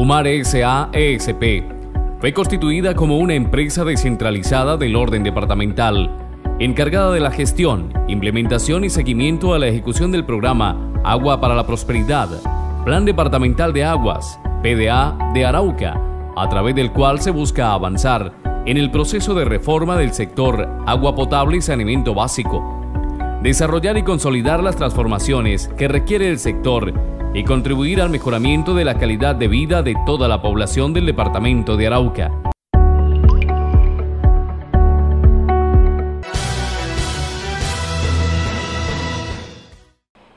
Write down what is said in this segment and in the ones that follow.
UMAR S.A.E.S.P. fue constituida como una empresa descentralizada del orden departamental, encargada de la gestión, implementación y seguimiento a la ejecución del programa Agua para la Prosperidad, Plan Departamental de Aguas, PDA de Arauca, a través del cual se busca avanzar en el proceso de reforma del sector agua potable y saneamiento básico, desarrollar y consolidar las transformaciones que requiere el sector y contribuir al mejoramiento de la calidad de vida de toda la población del departamento de Arauca.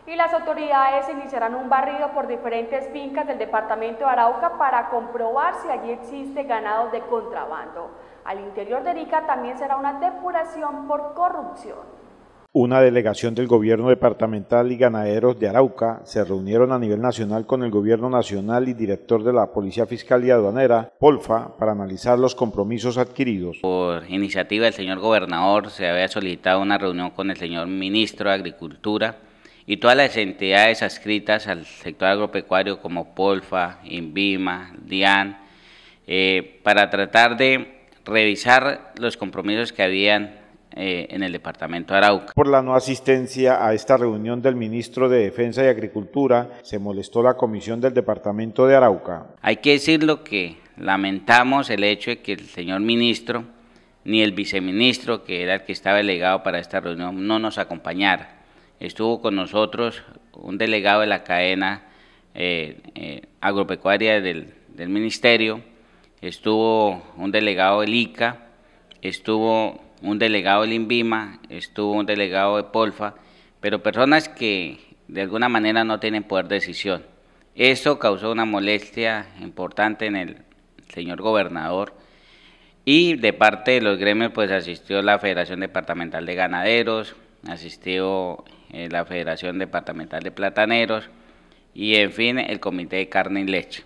Y las autoridades iniciarán un barrido por diferentes fincas del departamento de Arauca para comprobar si allí existe ganado de contrabando. Al interior de Rica también será una depuración por corrupción. Una delegación del Gobierno Departamental y Ganaderos de Arauca se reunieron a nivel nacional con el Gobierno Nacional y director de la Policía Fiscal y Aduanera, Polfa, para analizar los compromisos adquiridos. Por iniciativa del señor gobernador se había solicitado una reunión con el señor ministro de Agricultura y todas las entidades adscritas al sector agropecuario como Polfa, Invima, DIAN, eh, para tratar de revisar los compromisos que habían eh, en el departamento de Arauca. Por la no asistencia a esta reunión del ministro de Defensa y Agricultura, se molestó la comisión del departamento de Arauca. Hay que decirlo que lamentamos el hecho de que el señor ministro ni el viceministro, que era el que estaba delegado para esta reunión, no nos acompañara. Estuvo con nosotros un delegado de la cadena eh, eh, agropecuaria del, del ministerio, estuvo un delegado del ICA, estuvo un delegado del INVIMA, estuvo un delegado de POLFA, pero personas que de alguna manera no tienen poder de decisión. Eso causó una molestia importante en el señor gobernador y de parte de los gremios pues asistió la Federación Departamental de Ganaderos, asistió eh, la Federación Departamental de Plataneros y en fin el Comité de Carne y Leche.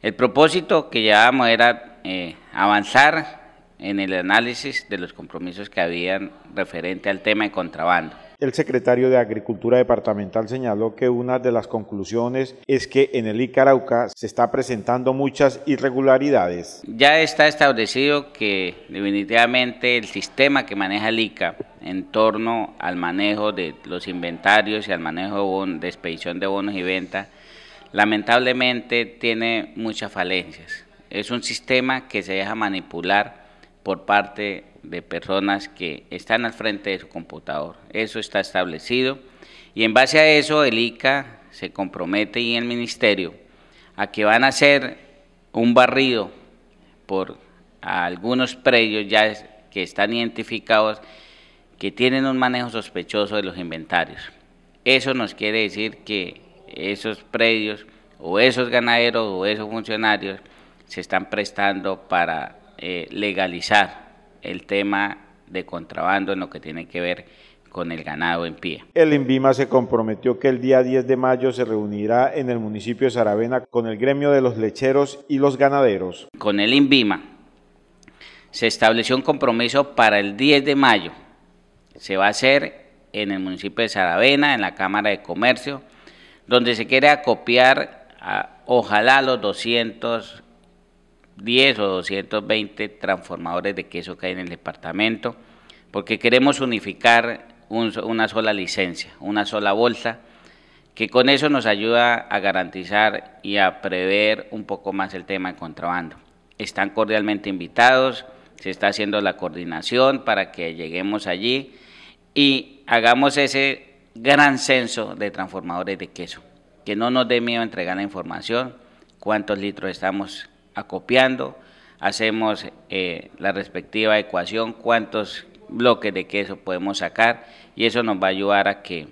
El propósito que llevábamos era eh, avanzar en el análisis de los compromisos que habían referente al tema de contrabando. El secretario de Agricultura Departamental señaló que una de las conclusiones es que en el Icarauca se está presentando muchas irregularidades. Ya está establecido que definitivamente el sistema que maneja el ICA en torno al manejo de los inventarios y al manejo de, expedición de bonos y venta, lamentablemente tiene muchas falencias. Es un sistema que se deja manipular por parte de personas que están al frente de su computador. Eso está establecido y en base a eso el ICA se compromete y el ministerio a que van a hacer un barrido por algunos predios ya que están identificados que tienen un manejo sospechoso de los inventarios. Eso nos quiere decir que esos predios o esos ganaderos o esos funcionarios se están prestando para eh, legalizar el tema de contrabando en lo que tiene que ver con el ganado en pie. El INVIMA se comprometió que el día 10 de mayo se reunirá en el municipio de Saravena con el gremio de los lecheros y los ganaderos. Con el INVIMA se estableció un compromiso para el 10 de mayo. Se va a hacer en el municipio de Saravena, en la Cámara de Comercio, donde se quiere acopiar ojalá los 200 10 o 220 transformadores de queso que hay en el departamento, porque queremos unificar una sola licencia, una sola bolsa, que con eso nos ayuda a garantizar y a prever un poco más el tema de contrabando. Están cordialmente invitados, se está haciendo la coordinación para que lleguemos allí y hagamos ese gran censo de transformadores de queso, que no nos dé miedo entregar la información, cuántos litros estamos acopiando, hacemos eh, la respectiva ecuación, cuántos bloques de queso podemos sacar y eso nos va a ayudar a que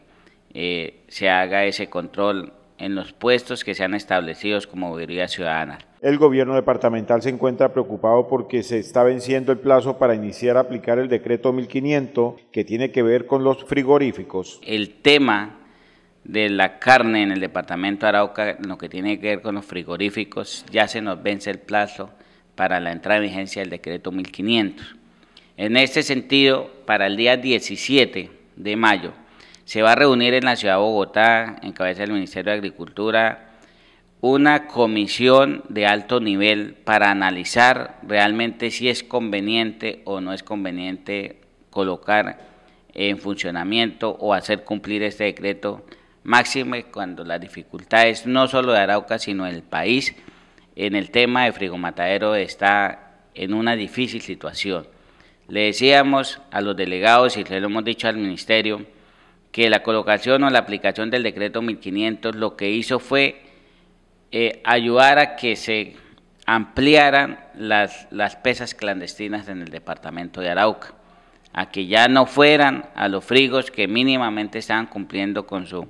eh, se haga ese control en los puestos que sean establecidos como veeduría ciudadana. El gobierno departamental se encuentra preocupado porque se está venciendo el plazo para iniciar a aplicar el decreto 1500 que tiene que ver con los frigoríficos. El tema de la carne en el departamento de Arauca, lo que tiene que ver con los frigoríficos, ya se nos vence el plazo para la entrada en vigencia del decreto 1500. En este sentido, para el día 17 de mayo, se va a reunir en la ciudad de Bogotá, en cabeza del Ministerio de Agricultura, una comisión de alto nivel para analizar realmente si es conveniente o no es conveniente colocar en funcionamiento o hacer cumplir este decreto máxime cuando las dificultades no solo de Arauca, sino del país en el tema de Frigomatadero está en una difícil situación. Le decíamos a los delegados y le hemos dicho al Ministerio que la colocación o la aplicación del decreto 1500 lo que hizo fue eh, ayudar a que se ampliaran las, las pesas clandestinas en el departamento de Arauca, a que ya no fueran a los frigos que mínimamente estaban cumpliendo con su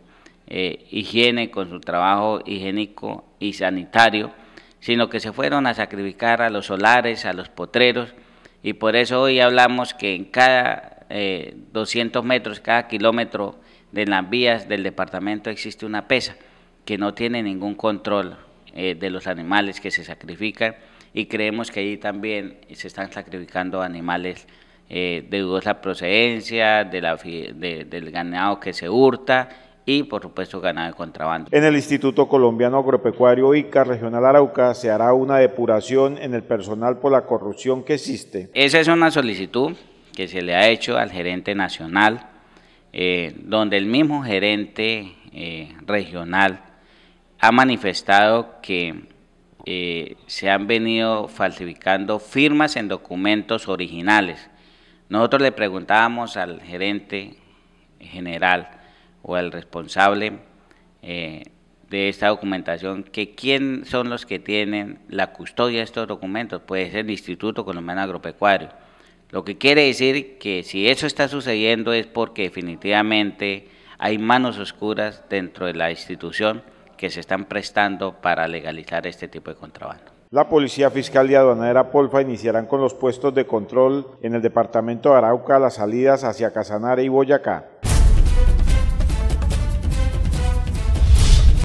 eh, higiene, con su trabajo higiénico y sanitario, sino que se fueron a sacrificar a los solares, a los potreros, y por eso hoy hablamos que en cada 200 eh, metros, cada kilómetro de las vías del departamento existe una pesa que no tiene ningún control eh, de los animales que se sacrifican y creemos que allí también se están sacrificando animales de dudosa procedencia, de del ganado que se hurta y por supuesto ganado de contrabando. En el Instituto Colombiano Agropecuario ICA Regional Arauca se hará una depuración en el personal por la corrupción que existe. Esa es una solicitud que se le ha hecho al gerente nacional, eh, donde el mismo gerente eh, regional ha manifestado que eh, se han venido falsificando firmas en documentos originales. Nosotros le preguntábamos al gerente general, o al responsable eh, de esta documentación, que quién son los que tienen la custodia de estos documentos, puede ser el Instituto Colombiano Agropecuario. Lo que quiere decir que si eso está sucediendo es porque definitivamente hay manos oscuras dentro de la institución que se están prestando para legalizar este tipo de contrabando. La Policía Fiscal y Aduanera Polfa iniciarán con los puestos de control en el departamento de Arauca las salidas hacia Casanare y Boyacá.